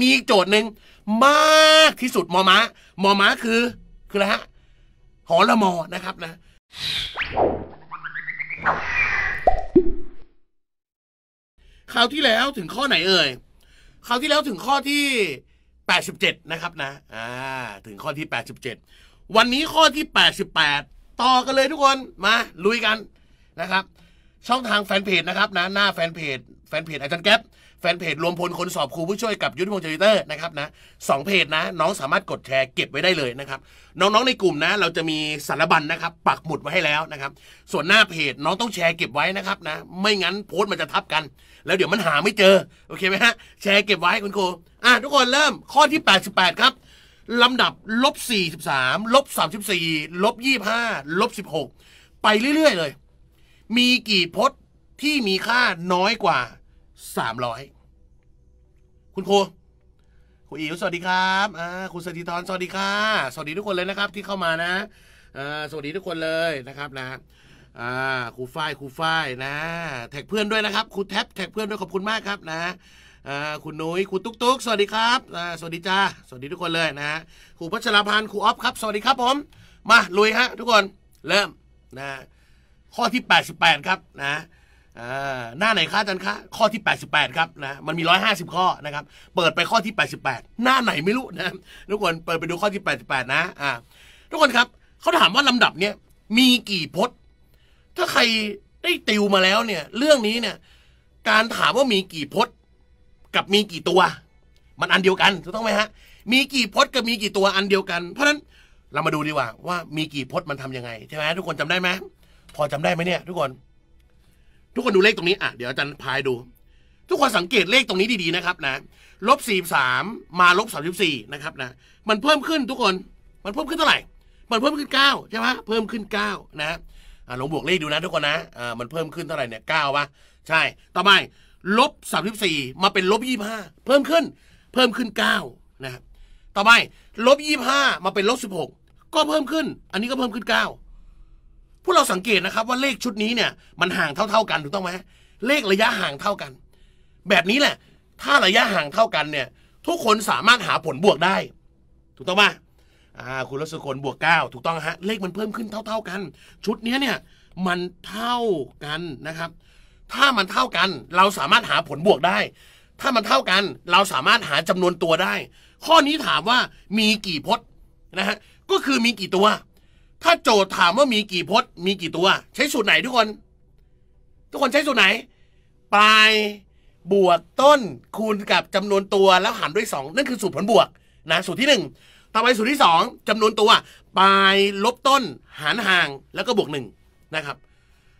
มีโจทย์หนึ่งมากที่สุดมอม้ามอม้าคือคืออะไรฮะหอละมอนะครับนะคราวที่แล้วถึงข้อไหนเอ่ยคราวที่แล้วถึงข้อที่ 87 นะครับนะอ่า ถึงข้อที่ 87 วันนี้ข้อที่ 88ต่อกันเลยทุกคน มา ลุยกันนะครับ ช่องทางแฟนเพจนะครับนะ หน้าแฟนเพจแฟนเพจอาจารย์แก๊ปแฟนเพจรวมพลคนสอบครูผู้ช่วยกับยุทธพงศ์จิตเตอร์นะครับนะสองเพจนะ น้องสามารถกดแชร์เก็บไว้ได้เลยนะครับน้องๆ ในกลุ่มนะ เราจะมีสารบัญนะครับ ปักหมุดไว้ให้แล้วนะครับส่วนหน้าเพจน้องต้องแชร์เก็บไว้นะครับนะ ไม่งั้นโพสต์มันจะทับกัน แล้วเดี๋ยวมันหาไม่เจอโอเคไหมฮะแชร์เก็บไว้คุณครูอ่ะทุกคนเริ่มข้อที่ 88 ครับลำดับลบ43ลบ34ลบ25ลบ16ไปเรื่อยๆเลย มีกี่พจน์ที่มีค่าน้อยกว่าสามร้อยคุณครูครูอิ๋วสวัสดีครับอ่าคุณสถิธรสวัสดีค่ะสวัสดีทุกคนเลยนะครับที่เข้ามานะอ่าสวัสดีทุกคนเลยนะครับนะอ่าครูฝ้ายครูฝ้ายนะ แท็กเพื่อนด้วยนะครับครูแท็บแท็กเพื่อนด้วยขอบคุณมากครับนะอ่าคุณนุ้ยคุณตุ๊กตุ๊กสวัสดีครับอ่าสวัสดีจ้าสวัสดีทุกคนเลยนะฮะครูพัชรพันธ์ครูออฟครับสวัสดีครับ ผม มาลุยฮะทุกคนเริ่มนะข้อที่แแปดสิบปดครับนะหน้าไหนคะอาจารย์คะข้อที่88ครับนะมันมี150ข้อนะครับเปิดไปข้อที่ 88หน้าไหนไม่รู้นะทุกคนเปิดไปดูข้อที่88นะอ่าทุกคนครับเขาถามว่าลำดับเนี้ยมีกี่พจน์ถ้าใครได้ติวมาแล้วเนี่ยเรื่องนี้เนี่ยการถามว่ามีกี่พจน์กับมีกี่ตัว มันอันเดียวกัน ถูกต้องไหมฮะมีกี่พจน์กับมีกี่ตัวอันเดียวกัน เพราะฉะนั้นเรามาดูดีกว่าว่ามีกี่พจน์มันทํำยังไงใช่ไหมทุกคนจำได้ไหมพอจำได้ไหมเนี่ยทุกคนทุกคนดูเลขตรงนี้อ่ะเดี๋ยวอาจารย์พายดู ทุกคนสังเกตเลขตรงนี้ดีๆนะครับนะลบสี่สามมาลบสามสิบสี่นะครับนะมันเพิ่มขึ้นทุกคนมันเพิ่มขึ้นเท่าไหร่ มันเพิ่มขึ้นเก้าใช่ไหมเพิ่มขึ้นเก้านะลองบวกเลขดูนะทุกคนนะอ่ามันเพิ่มขึ้นเท่าไหร่เนี่ยเก้าป่ะใช่ ต่อไปลบสามสิบสี่มาเป็นลบยี่ห้าเพิ่มขึ้นเพิ่มขึ้นเก้านะต่อไปลบยี่ห้ามาเป็นลบสิบหกก็เพิ่มขึ้น อันนี้ก็เพิ่มขึ้นเก้าพวกเราสังเกตนะครับว่าเลขชุดนี้เนี่ยมันห่างเท่า ๆ กันถูกต้องไหมเลขระยะห่างเท่ากัน แบบนี้แหละถ้าระยะห่างเท่ากันเนี่ยทุกคนสามารถหาผลบวกได้ ถูกต้องไหมอ่า คุณรัศกรบวก9ถูกต้องฮะ เลขมันเพิ่มขึ้นเท่า ๆ กัน ชุดนี้เนี่ยมันเท่ากันนะครับ ถ้ามันเท่ากัน เราสามารถหาผลบวกได้ ถ้ามันเท่ากัน เราสามารถหาจำนวนตัวได้ ข้อนี้ถามว่ามีกี่พจน์นะฮะก็คือมีกี่ตัวถ้าโจทย์ถามว่ามีกี่พจน์มีกี่ตัว ใช้สูตรไหนทุกคน ทุกคนใช้สูตรไหนปลายบวกต้นคูณกับจำนวนตัวแล้วหารด้วย2นั่นคือสูตรผลบวก นะ สูตรที่1ต่อไปสูตรที่2จำนวนตัวปลายลบต้นหารห่างแล้วก็บวกหนึ่งนะครับ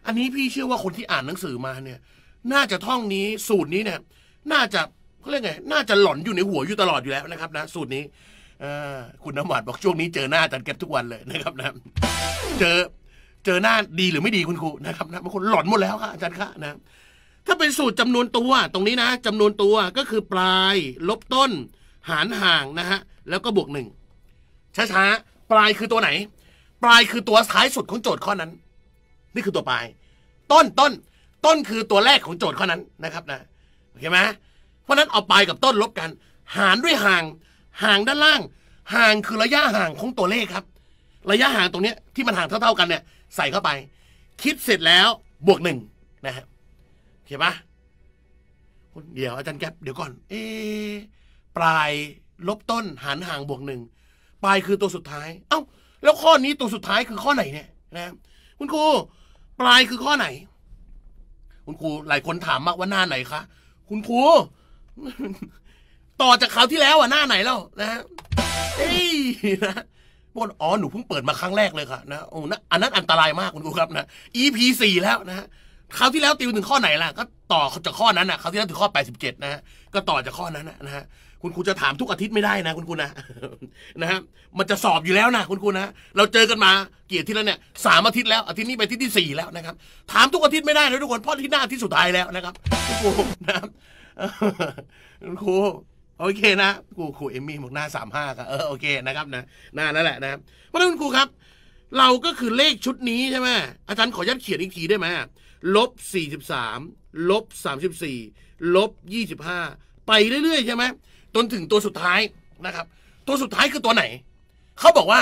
อันนี้พี่เชื่อว่าคนที่อ่านหนังสือมาเนี่ยน่าจะท่องนี้สูตรนี้เนี่ยน่าจะเขาเรียกไงน่าจะหลอนอยู่ในหัวอยู่ตลอดอยู่แล้วนะครับ นะ สูตรนี้คุณน้ำหวานบอกช่วงนี้เจอหน้าจันเก็บทุกวันเลยนะครับนะ เจอเจอหน้าดีหรือไม่ดีคุณครูนะครับนะบางคนหลอนหมดแล้วค่ะอาจารย์คะนะ ถ้าเป็นสูตรจำนวนตัว ตรงนี้นะ จำนวนตัวก็คือปลายลบต้น หารห่างนะฮะแล้วก็บวกหนึ่งช้าๆปลายคือตัวไหน ปลายคือตัวท้ายสุดของโจทย์ข้อนั้น นี่คือตัวปลาย ต้นต้น ต้นคือตัวแรกของโจทย์ข้อนั้นนะครับนะโอเคไหมเพราะนั้นเอาปลายกับต้นลบกัน หารด้วยห่างห่างด้านล่าง ห่างคือระยะห่างของตัวเลขครับ ระยะห่างตรงนี้ ที่มันห่างเท่า ๆ กันเนี่ย ใส่เข้าไป คิดเสร็จแล้ว บวกหนึ่งนะฮะเข้าปะเดี๋ยวอาจารย์แก๊ปเดี๋ยวก่อน เอ ปลายลบต้น หารห่างบวกหนึ่ง ปลายคือตัวสุดท้าย เอ้าแล้วข้อนี้ตัวสุดท้ายคือข้อไหนเนี่ยนะคุณครูปลายคือข้อไหน คุณครูหลายคนถามมากว่าหน้าไหนคะคุณครูต่อจากคราวที่แล้วอ่ะหน้าไหนแล้วนะฮะเอ้ยนะบนอ๋อหนูเพิ่งเปิดมาครั้งแรกเลยค่ะนะโอ้นะอันนั้นอันตรายมากคุณครูครับนะ EP สี่แล้วนะคราวที่แล้วติวถึงข้อไหนล่ะ ก็ต่อจากข้อนั้นอ่ะคราวที่แล้วถึงข้อ 87นะฮะก็ต่อจากข้อนั้นนะฮะ คุณครูจะถามทุกอาทิตย์ไม่ได้นะคุณครูนะนะฮะมันจะสอบอยู่แล้วนะคุณครูนะเราเจอกันมาเกี่วกทบที่แล้วเนี่ยสามอาทิตย์แล้วอาทิตย์นี้ไปอาทิตย์ที่สี่แล้วนะครับถามทุกอาทิตย์ไม่ได้นะทุกคนเพราะที่หน้าที่สุดท้ายแล้วนะครับคุณครูนะครับคุณครูโอเคนะกูครูเอมมี่บอกหน้าสามห้ากบเออโอเคนะครับนะ หน้านั่นแหละนะครับเพราะฉะนั้นครูครับ เราก็คือเลขชุดนี้ใช่ไหม อาจารย์ขอยัดเขียนอีกทีได้ไหมลบสี่สิบสามลบสามสิบสี่ลบยี่สิบห้าไปเรื่อยๆใช่ไหมจนถึงตัวสุดท้าย นะครับ ตัวสุดท้ายคือตัวไหน เขาบอกว่า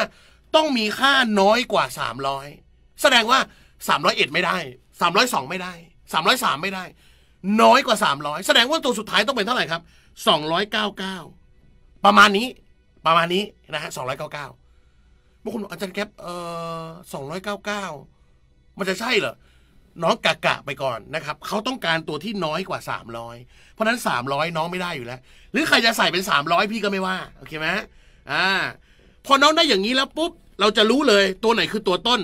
ต้องมีค่าน้อยกว่าสามร้อยแสดงว่าสามร้อยเอ็ดไม่ได้สามร้อยสองไม่ได้สามร้อยสามไม่ได้ น้อยกว่าสามร้อยแสดงว่าตัวสุดท้ายต้องเป็นเท่าไหร่ครับสอองร้้ยเเกาก้าประมาณนี้ ประมาณนี้นะฮะสอองร้้ยเเกาก้าบางคนบอกอาจารย์แคปเอ่อองร้้ยเเกาก้ามันจะใช่เหรอน้องกะกะ ไปก่อนนะครับ เขาต้องการตัวที่น้อยกว่าสามร้อยเพราะนั้นสามร้อยน้องไม่ได้อยู่แล้วหรือใครจะใส่เป็นสามร้อยพี่ก็ไม่ว่าโอเคไหมอ่าพอน้องได้อย่างนี้แล้วปุ๊บเราจะรู้เลยตัวไหนคือตัวต้น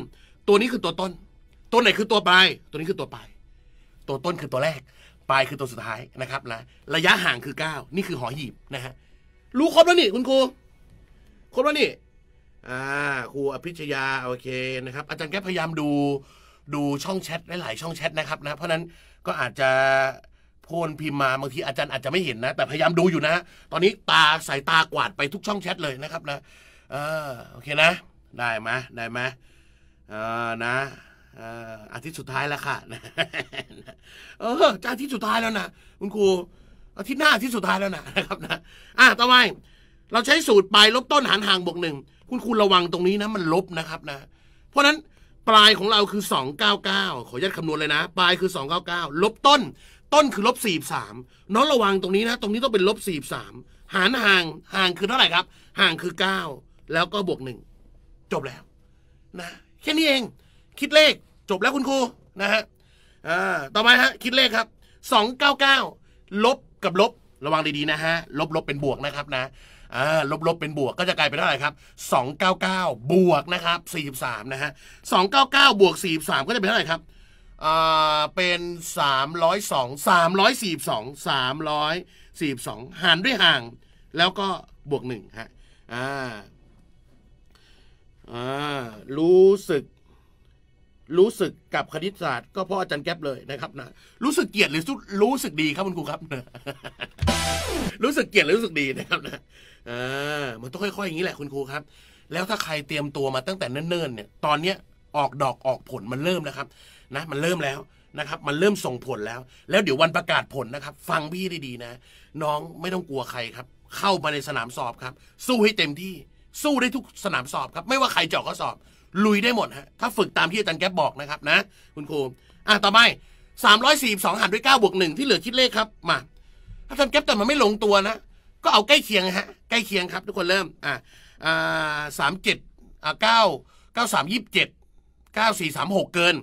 ตัวนี้คือตัวต้น ตัวไหนคือตัวปลายตัวนี้คือตัวปลายตัวต้นคือตัวแรกปลายคือตัวสุดท้ายนะครับนะ ระยะห่างคือ 9 นี่คือหอหีบนะฮะรู้ครบแล้วนี่คุณครู ครบแล้วนี่อ่าครูอภิชยาโอเคนะครับ อาจารย์แกพยายามดูดูช่องแชทหลายๆช่องแชทนะครับนะเพราะนั้นก็อาจจะโพนพิมพ์มาบางทีอาจารย์อาจจะไม่เห็นนะแต่พยายามดูอยู่นะ ตอนนี้ตาสายตากวาดไปทุกช่องแชทเลยนะครับนะเออโอเคนะ ได้ไหมได้ไหมเออนะอาทิตย์สุดท้ายแล้วค่ะ เออจะอาทิตย์สุดท้ายแล้วนะ คุณครู อาทิตย์หน้าอาทิตย์สุดท้ายแล้วนะนะครับนะอ่ะต่อไปเราใช้สูตรปลายลบต้นหารห่างบวกหนึ่ง คุณครูระวังตรงนี้นะ มันลบนะครับนะ เพราะฉะนั้นปลายของเราคือ299ขอยัดคำนวณเลยนะ ปลายคือ299ลบต้น ต้นคือลบสสี่ามน้องระวังตรงนี้นะ ตรงนี้ต้องเป็นลบสสี่าม หารห่าง ห่างคือเท่าไหร่ครับ ห่างคือ9แล้วก็บวกหนึ่ง จบแล้ว นะ แค่นี้เอง คิดเลขจบแล้วคุณครูนะฮะ อ่า ต่อไปฮะ คิดเลขครับสองเก้าเก้าลบกับลบ ระวังดีๆ นะฮะ ลบลบเป็นบวกนะครับนะ อ่า ลบลบเป็นบวก ก็จะกลายเป็นเท่าไหร่ครับ299บวกนะครับ43นะฮะ299 บวก 43ก็จะเป็นเท่าไหร่ครับอ่าเป็น302 342 342หารด้วยห่าง แล้วก็บวก1ฮะ อ่า อ่า รู้สึกรู้สึกกับคณิตศาสตร์ ก็พ่ออาจารย์แก๊ปเลยนะครับนะรู้สึกเกลียดหรือรู้สึกดีครับคุณครูครับรู้สึกเกลียดหรือรู้สึกดีนะครับนะอ่ามันต้องค่อยๆ อย่างนี้แหละคุณครูครับ แล้วถ้าใครเตรียมตัวมาตั้งแต่เนิ่นๆเนี่ย ตอนเนี้ยออกดอกออกผลมันเริ่มนะครับนะมันเริ่มแล้วนะครับ มันเริ่มส่งผลแล้ว แล้วเดี๋ยววันประกาศผลนะครับ ฟังพี่ดีๆนะน้องไม่ต้องกลัวใครครับ เข้ามาในสนามสอบครับ สู้ให้เต็มที่ สู้ได้ทุกสนามสอบครับ ไม่ว่าใครเจาะก็สอบลุยได้หมดฮะถ้าฝึกตามที่อาจารย์แก๊บบอกนะครับนะ คุณครูอ่ะ ต่อไปสามร้อยสี่สองหารด้วยเก้าบวกหนึ่งที่เหลือคิดเลขครับ มาอาจารย์แก๊บแต่มันไม่ลงตัวนะ ก็เอาใกล้เคียงฮะใกล้เคียงครับ ทุกคนเริ่มอ่ะอ่าสามเจ็ดอ่าเก้าเก้าสามยี่สิบเจ็ดเก้าสี่สามหกเกิน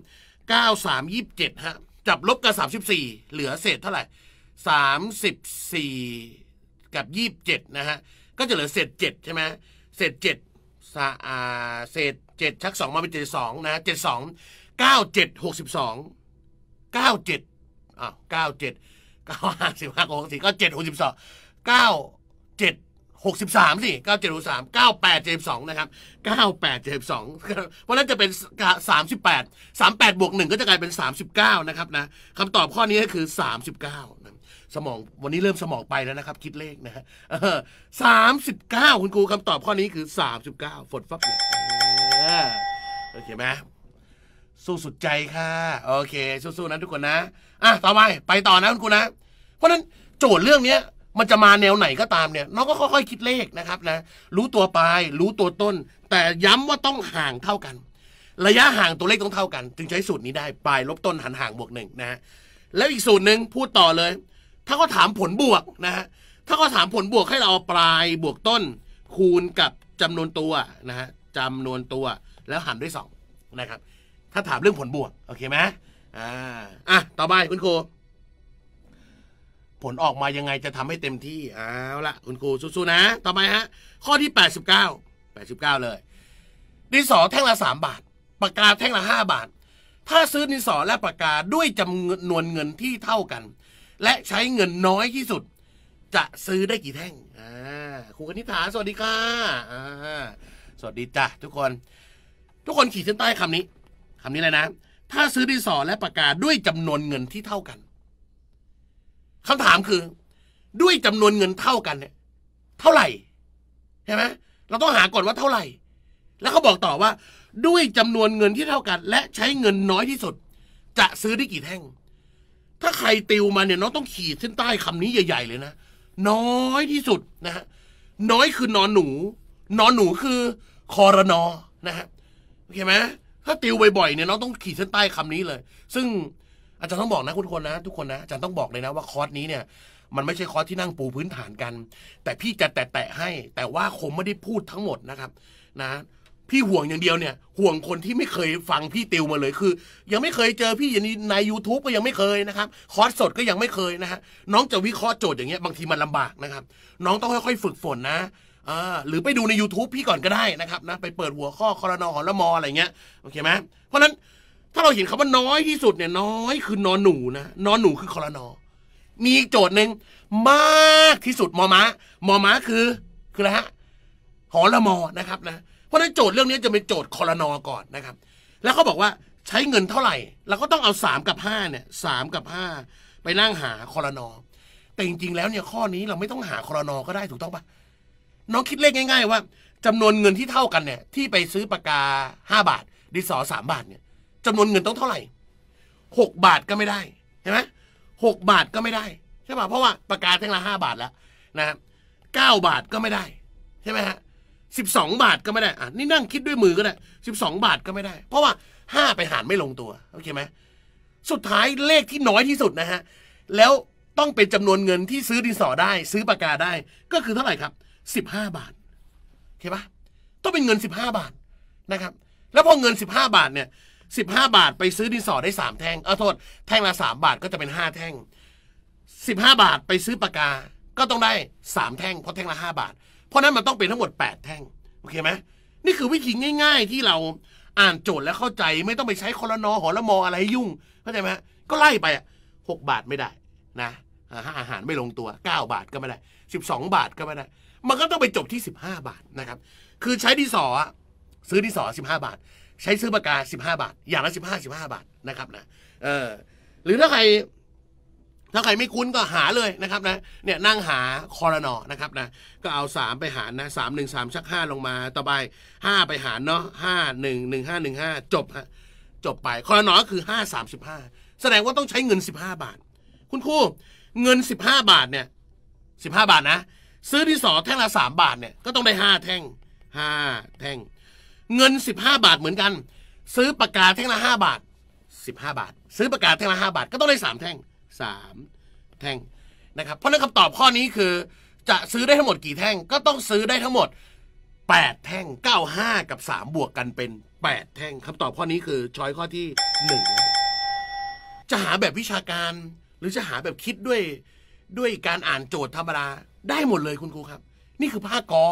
เก้าสามยี่สิบเจ็ดฮะจับลบกับสามสิบสี่เหลือเศษเท่าไหร่สามสิบสี่กับยี่สิบเจ็ดนะฮะก็จะเหลือเศษเจ็ดใช่ไหมเศษเจ็ดเศษเจ็ดชักสองมาเป็นเจ็ดสองนะเจ็ดสองเก้าเจ็ดหกสิบสองเก้าเจ็ดอ้าวเก้าเจ็ดเก้าห้าสิบห้าหกสี่ก็เจ็ดหกสิบสองเก้าเจ็ดหกสิบสามสิเก้าเจ็ดหกสามเก้าแปดเจ็ดสองนะครับเก้าแปดเจ็ดสองเพราะนั้นจะเป็นสามสิบแปดสามแปดบวกหนึ่งก็จะกลายเป็นสามสิบเก้านะครับนะคำตอบข้อนี้ก็คือสามสิบเก้าสมองวันนี้เริ่มสมองไปแล้วนะครับ คิดเลขนะฮะสามสิบเก้าคุณครูคำตอบข้อนี้คือสามสิบเก้าฝนฟักเลยโอเคไหมสู้สุดใจค่ะ โอเคสู้ๆนะทุกคนนะอ่ะต่อไป ไปต่อนะคุณครูนะ เพราะนั้นโจทย์เรื่องเนี้ยมันจะมาแนวไหนก็ตามเนี่ยน้องก็ค่อยๆคิดเลขนะครับนะ รู้ตัวปลาย รู้ตัวต้น แต่ย้ำว่าต้องห่างเท่ากัน ระยะห่างตัวเลขต้องเท่ากันจึงใช้สูตรนี้ได้ปลายลบต้นหันห่างบวกหนึ่งนะฮะแล้วอีกสูตรหนึ่งพูดต่อเลย ถ้าเขาถามผลบวกนะฮะถ้าเขาถามผลบวกให้เราเอาปลายบวกต้น คูณกับจำนวนตัวนะฮะจำนวนตัวแล้วหันด้วยสองนะครับ ถ้าถามเรื่องผลบวก โอเคไหม อ่า อ่ะ ต่อไปคุณครู ผลออกมายังไงจะทำให้เต็มที่ เอาละคุณครู สู้ๆนะ ต่อไปฮะ ข้อที่ 89 89 เลยดินสอแท่งละ 3 บาทปากกาแท่งละ 5 บาท ถ้าซื้อดินสอและปากกา ด้วยจำนวนเงินที่เท่ากัน และใช้เงินน้อยที่สุด จะซื้อได้กี่แท่งอ่าครูคนิษฐาสวัสดีค่ะ อ่าสวัสดีจ้ะทุกคน ทุกคนขีดเส้นใต้คำนี้คำนี้เลยนะถ้าซื้อดินสอและปากกาด้วยจำนวนเงินที่เท่ากันคำถามคือ ด้วยจำนวนเงินเท่ากันเนี่ยเท่าไหร่ใช่ไหมเราต้องหาก่อนว่าเท่าไหร่ แล้วเขาบอกต่อว่า ด้วยจำนวนเงินที่เท่ากัน และใช้เงินน้อยที่สุด จะซื้อได้กี่แท่ง ถ้าใครติวมาเนี่ยน้องต้องขีดเส้นใต้คำนี้ใหญ่ๆเลยนะน้อยที่สุดนะฮะน้อยคือนอนหนูนอนหนูคือคอรนอ นะฮะโอเคไหมถ้าติวบ่อยๆ เนี่ยน้องต้องขีดเส้นใต้คำนี้เลย ซึ่งอาจารย์ต้องบอกนะคุณคนนะ ทุกคนนะ อาจารย์ต้องบอกเลยนะว่าคอร์สนี้เนี่ย มันไม่ใช่คอร์สที่นั่งปูพื้นฐานกัน แต่พี่จะแตะๆให้ แต่ว่าคมไม่ได้พูดทั้งหมดนะครับ นะ พี่ห่วงอย่างเดียวเนี่ยห่วงคนที่ไม่เคยฟังพี่ติวมาเลย คือ ยังไม่เคยเจอ พี่อย่างนี้ใน YouTube ก็ยังไม่เคยนะครับ คอร์สสดก็ยังไม่เคยนะฮะ น้องจะวิเคราะห์โจทย์อย่างเงี้ยบางทีมันลำบากนะครับ น้องต้องค่อยๆฝึกฝนนะอ่าหรือไปดูใน YouTube พี่ก่อนก็ได้นะครับนะไปเปิดหัวข้อคอรนอหอละมออะไรเงี้ยโอเคไหมเพราะนั้นถ้าเราเห็นคาว่าน้อยที่สุดเนี่ย น้อยคือนอนหนูนะนอนหนูคือคอรนอ มีโจทย์หนึ่งมากที่สุดมอม้ามอม้าคือคืออะฮะหอละมอนะครับนะเพราะนั้นโจทย์เรื่องนี้จะเป็นโจทย์คอรนอก่อนนะครับ แล้วเขาบอกว่าใช้เงินเท่าไหร่เราก็ต้องเอาสามกับห้าเนี่ยสามกับห้าไปนั่งหาคอรนอแต่จริงๆแล้วเนี่ยข้อนี้เราไม่ต้องหาคอรนอก็ได้ถูกต้องปะน้องคิดเลขง่าย ๆ ว่า จำนวนเงินที่เท่ากันเนี่ยที่ไปซื้อปากกาห้าบาทดิสอสามบาทเนี่ยจำนวนเงินต้องเท่าไหร่หกบาทก็ไม่ได้ใช่ไหมหกบาทก็ไม่ได้ใช่ป่ะเพราะว่าปากกาแท่งละห้าบาทแล้วนะเก้าบาทก็ไม่ได้ใช่ไหมฮะสิบสองบาทก็ไม่ได้อ่ะนี่นั่งคิดด้วยมือก็ได้สิบสองบาทก็ไม่ได้ เพราะว่าห้าไปหารไม่ลงตัวโอเคไหมสุดท้ายเลขที่น้อยที่สุดนะฮะแล้วต้องเป็นจำนวนเงินที่ซื้อดินสอได้ ซื้อปากกาได้ ก็คือเท่าไหร่ครับสิบห้าบาทเข้าปะ ต้องเป็นเงินสิบห้าบาทนะครับ แล้วพอเงินสิบห้าบาทเนี่ยสิบห้าบาทไปซื้อดินสอได้สามแท่ง เอาโทษแท่งละสามบาทก็จะเป็นห้าแท่งสิบห้าบาทไปซื้อปากกา ก็ต้องได้สามแท่ง เพราะแท่งละห้าบาท เพราะนั้นมันต้องเป็นทั้งหมดแปดแท่งโอเคไหมนี่คือวิธีง่าย ๆ ที่เราอ่านโจทย์และเข้าใจไม่ต้องไปใช้คอรนอหอละมออะไรยุ่งเข้าใจไหมก็ไล่ไปอ่ะหกบาทไม่ได้นะอาหารไม่ลงตัวเก้าบาทก็ไม่ได้สสิบองบาทก็ไม่ได้มันก็ต้องไปจบที่ 15 บาทนะครับ คือใช้ดีสอซื้อดีสอ15 บาท ใช้ซื้อปากกา 15 บาท อย่างละ15 15บาทนะครับนะ เออ หรือถ้าใคร ถ้าใครไม่คุ้นก็หาเลยนะครับ นะ เนี่ยนั่งหาคอรนอ นะครับนะ ก็เอา 3 ไปหารนะ สามหนึ่งสามชัก 5 ลงมาต่อไป 5 ไปหารเนาะห้าหนึ่งหนึ่งห้าหนึ่งห้าจบฮะจบไปคอรนอคือ 5 35 แสดงว่าต้องใช้เงิน 15 บาท คุณครูเงิน 15 บาทเนี่ย15บาทนะซื้อดินสอแท่งละสามบาทเนี่ยก็ต้องได้ห้าแท่งห้าแท่งเงินสิบห้าบาทเหมือนกัน ซื้อปากกาแท่งละห้าบาทสิบห้าบาท ซื้อปากกาแท่งละห้าบาทก็ต้องได้สามแท่งสามแท่งนะครับเพราะนั้นคำตอบข้อนี้คือ จะซื้อได้ทั้งหมดกี่แท่งก็ต้องซื้อได้ทั้งหมดแปดแท่งเก้าห้ากับสามบวกกันเป็นแปดแท่งคำตอบข้อนี้คือช้อยข้อที่หนึ่งจะหาแบบวิชาการหรือจะหาแบบคิดด้วยด้วยการอ่านโจทย์ธรรมดาได้หมดเลยคุณครูครับ นี่คือผ้ากอ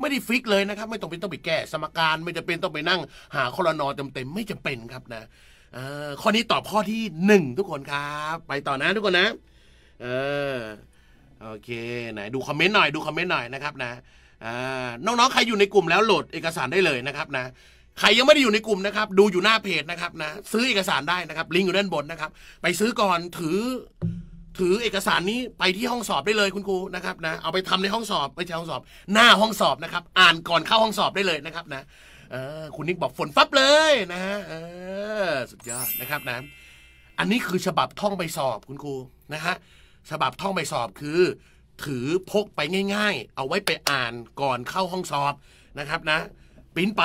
ไม่ได้ฟิกเลยนะครับ ไม่ต้องเป็นต้องไปแก้ สมการ ไม่จะเป็นต้องไปนั่งหาคอรนอเต็มๆไม่จะเป็นครับนะข้อนี้ตอบข้อที่หนึ่งทุกคนครับ ไปต่อนะทุกคนนะ เออโอเค ไหนดูคอมเมนต์หน่อยดูคอมเมนต์หน่อยนะครับนะน้องๆใครอยู่ในกลุ่มแล้วโหลดเอกสารได้เลยนะครับนะ ใครยังไม่ได้อยู่ในกลุ่มนะครับดูอยู่หน้าเพจนะครับนะซื้อเอกสารได้นะครับลิงก์อยู่ด้านบนนะครับ ไปซื้อก่อนถือถือเอกสารนี้ไปที่ห้องสอบได้เลยคุณครูนะครับนะเอาไปทำในห้องสอบไป่ใช่ห้องสอบ หน้าห้องสอบนะครับ อ่านก่อนเข้าห้องสอบได้เลยนะครับนะอคุณนิกบอกฝนฟับเลยนะฮะสุดยอดนะครับนะอันนี้คือฉบับท่องไปสอบคุณครูนะฮะฉบับท่องไปสอบคือ ถือพกไปง่าย ๆ เอาไว้ไปอ่านก่อนเข้าห้องสอบนะครับนะปิ้นไป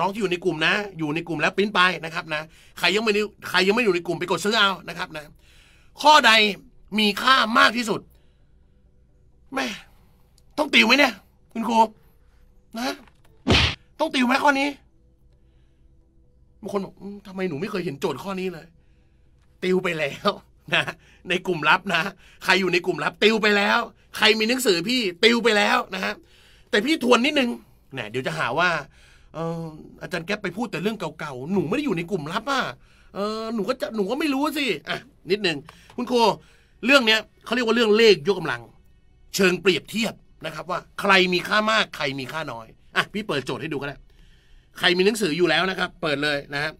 น้องที่อยู่ในกลุ่มนะ อยู่ในกลุ่มแล้วปิ้นไปนะครับนะใครยังไม่ใครยังไม่อยู่ในกลุ่มไปกดซื้อเอานะครับนะข้อใดมีค่ามากที่สุดแม่ต้องติวไหมเนี่ย คุณครูนะ ต้องติวไหมข้อนี้บางคนบอกทำไมหนูไม่เคยเห็นโจทย์ข้อนี้เลย ติวไปแล้วนะในกลุ่มลับนะใครอยู่ในกลุ่มลับติวไปแล้ว ใครมีหนังสือพี่ติวไปแล้ว นะฮะแต่พี่ทวนนิดนึงเนี่ยเดี๋ยวจะหาว่า เอออาจารย์แก๊ปไปพูดแต่เรื่องเก่าๆหนูไม่ได้อยู่ในกลุ่มลับอ่ะเออหนูก็จะหนูก็ไม่รู้สิอ่ะนิดนึงคุณครูเรื่องเนี้ยเขาเรียกว่าเรื่องเลขยกกาลัง เชิงเปรียบเทียบนะครับว่าใครมีค่ามากใครมีค่าน้อยอ่ะพี่เปิดโจทย์ให้ดูก็ได้ใครมีหนังสืออยู่แล้วนะครับ เปิดเลยนะครับ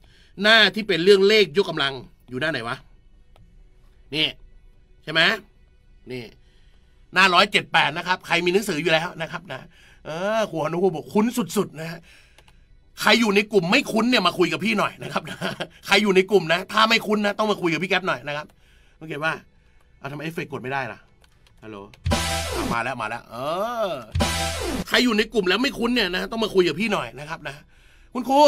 หน้าที่เป็นเรื่องเลขยกกาลังอยู่หน้าไหนวะนี่ ใช่ไหมนี่ หน้าร้อยเจ็ดแปดนะครับใครมีหนังสืออยู่แล้วนะครับนะเออหัวนุบอกคุ้นสุดๆนะฮะใครอยู่ในกลุ่มไม่คุ้นเนี่ยมาคุยกับพี่หน่อยนะครับ ใครอยู่ในกลุ่มนะถ้าไม่คุ้นนะต้องมาคุยกับพี่แก๊ปหน่อยนะครับโอเคว่าเอาทำไมเอฟเฟกกดไม่ได้ล่ะฮัลโหล มาแล้วมาแล้ว เออ ใครอยู่ในกลุ่มแล้วไม่คุ้นเนี่ยนะต้องมาคุยกับพี่หน่อยนะครับนะคุณครู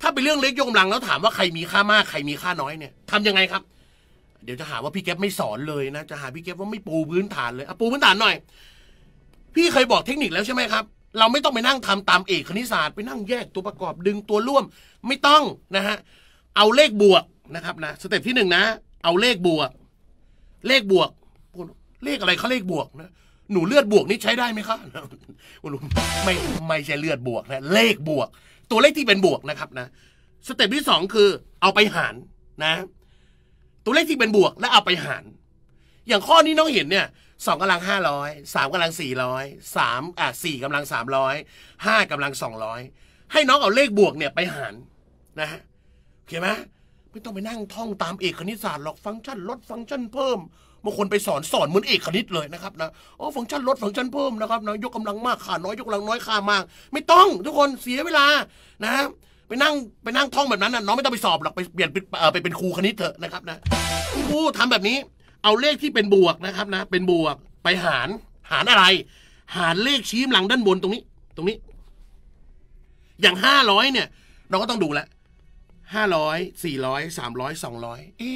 ถ้าเป็นเรื่องเล็กยกกำลังแล้วถามว่าใครมีค่ามากใครมีค่าน้อยเนี่ยทำยังไงครับ เดี๋ยวจะหาว่าพี่แก๊ปไม่สอนเลยนะจะหาพี่แก๊ปว่าไม่ปูพื้นฐานเลยอะปูพื้นฐานหน่อย พี่เคยบอกเทคนิคแล้วใช่ไหมครับ เราไม่ต้องไปนั่งทำตามเอกคณิตศาสตร์ไปนั่งแยกตัวประกอบดึงตัวร่วม ไม่ต้องนะฮะเอาเลขบวกนะครับนะสเต็ปที่หนึ่งนะ เอาเลขบวกเลขบวก เลขอะไรเขาเลขบวกนะ หนูเลือดบวกนี่ใช้ได้ไหมคะคุณลุงไม่ ไม่ใช่เลือดบวกนะ เลขบวก ตัวเลขที่เป็นบวกนะครับ นะสเต็ปที่สองคือเอาไปหารนะ ตัวเลขที่เป็นบวกและเอาไปหาร อย่างข้อนี้น้องเห็นเนี่ย สองกำลังห้าร้อย สามกำลังสี่ร้อย สามอ่ะสี่กำลังสามร้อย ห้ากำลังสองร้อย ให้น้องเอาเลขบวกเนี่ยไปหารนะฮะโอเคไหมไม่ต้องไปนั่งท่องตามเอกคณิตศาสตร์หรอกฟังก์ชันลดฟังก์ชันเพิ่มบางคนไปสอนสอนเหมือนเอกคณิตเลยนะครับนะโอ้ฟังก์ชันลดฟังก์ชันเพิ่มนะครับนะยกกำลังมากค่าน้อยยกกำลังน้อยค่ามาก ไม่ต้อง ทุกคนเสียเวลา นะ ไปนั่งไปนั่งท่องแบบนั้นนะน้องไม่ต้องไปสอบหรอกไปเปลี่ยนไปเป็นครูคณิตเถอะนะครับนะครูทำแบบนี้ เอาเลขที่เป็นบวกนะครับนะ เป็นบวกไปหารหารอะไร หารเลขชี้กำลังด้านบนตรงนี้ ตรงนี้ อย่างห้าร้อยเนี่ย เราก็ต้องดูแล้วห้าร้อยสี่ร้อยสามร้อยสองร้อยเอ๊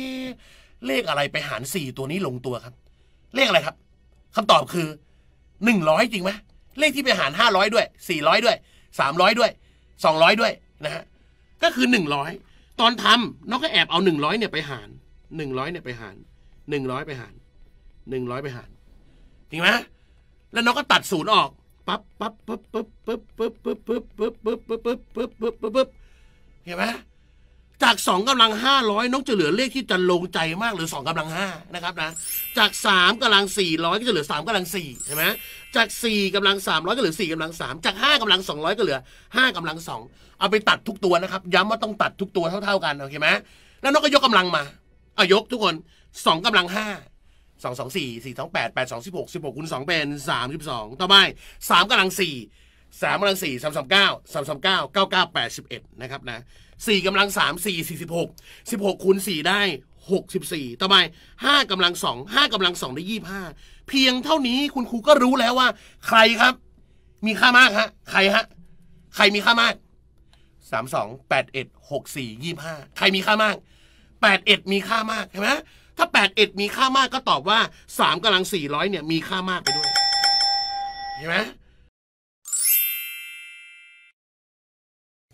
เลขอะไรไปหารสี่ตัวนี้ลงตัวครับเลขอะไรครับ คำตอบคือหนึ่งร้อยจริงไหมเลขที่ไปหารห้าร้อยด้วยสี่ร้อยด้วยสามร้อยด้วยสองร้อยด้วยนะฮะก็คือหนึ่งร้อยตอนทำน้องก็แอบเอาหนึ่งร้อยเนี่ยไปหารหนึ่งร้อยเนี่ยไปหารหนึ่งร้อยไปหารหนึ่งร้อยไปหาร จริงไหมแล้วน้องก็ตัดศูนย์ออกปั๊บปั๊บปั๊บปั๊บปั๊บปั๊บปั๊บปั๊บปั๊บปั๊บปั๊บปั๊บปั๊บปั๊บเห็นไหมจากสองกำลังห้าร้อยน้องจะเหลือเลขที่จะลงใจมากหรือสองกำลังห้านะครับนะจากสามกำลังสี่ร้อยก็จะเหลือสามกำลังสี่ใช่ไหมจากสี่กำลังสามร้อยก็เหลือสี่กำลังสามจากห้ากำลังสองร้อยก็เหลือห้ากำลังสองเอาไปตัดทุกตัวนะครับย้ำว่าต้องตัดทุกตัวเท่า ๆ กันโอเคไหมแล้วน้องก็ยกกำลังมาอายกทุกคนสองกำลังห้าสองสองสี่สี่สองแปดแปดสองสิบหกสิบหกคูณสองเป็นสามสิบสองต่อไปสามกำลังสี่สามกำลังสี่สามสามเก้าสามสามเก้าเก้าเก้าแปดสิบเอ็ดนะครับนะสี่กำลังสามสี่สี่สิบหกสิบหกคูณสี่ได้หกสิบสี่ต่อไปห้ากำลังสองห้ากำลังสองได้ยี่ห้าเพียงเท่านี้คุณครูก็รู้แล้วว่า ใครครับ มีค่ามากฮะใครฮะใครมีค่ามากสามสองแปดเอ็ดหกสี่ยี่ห้าใครมีค่ามากแปดเอ็ดมีค่ามากใช่ไหมถ้าแปดเอ็ดมีค่ามากก็ตอบว่าสามกำลังสี่ร้อยเนี่ย มีค่ามากไปด้วยเห็นไหม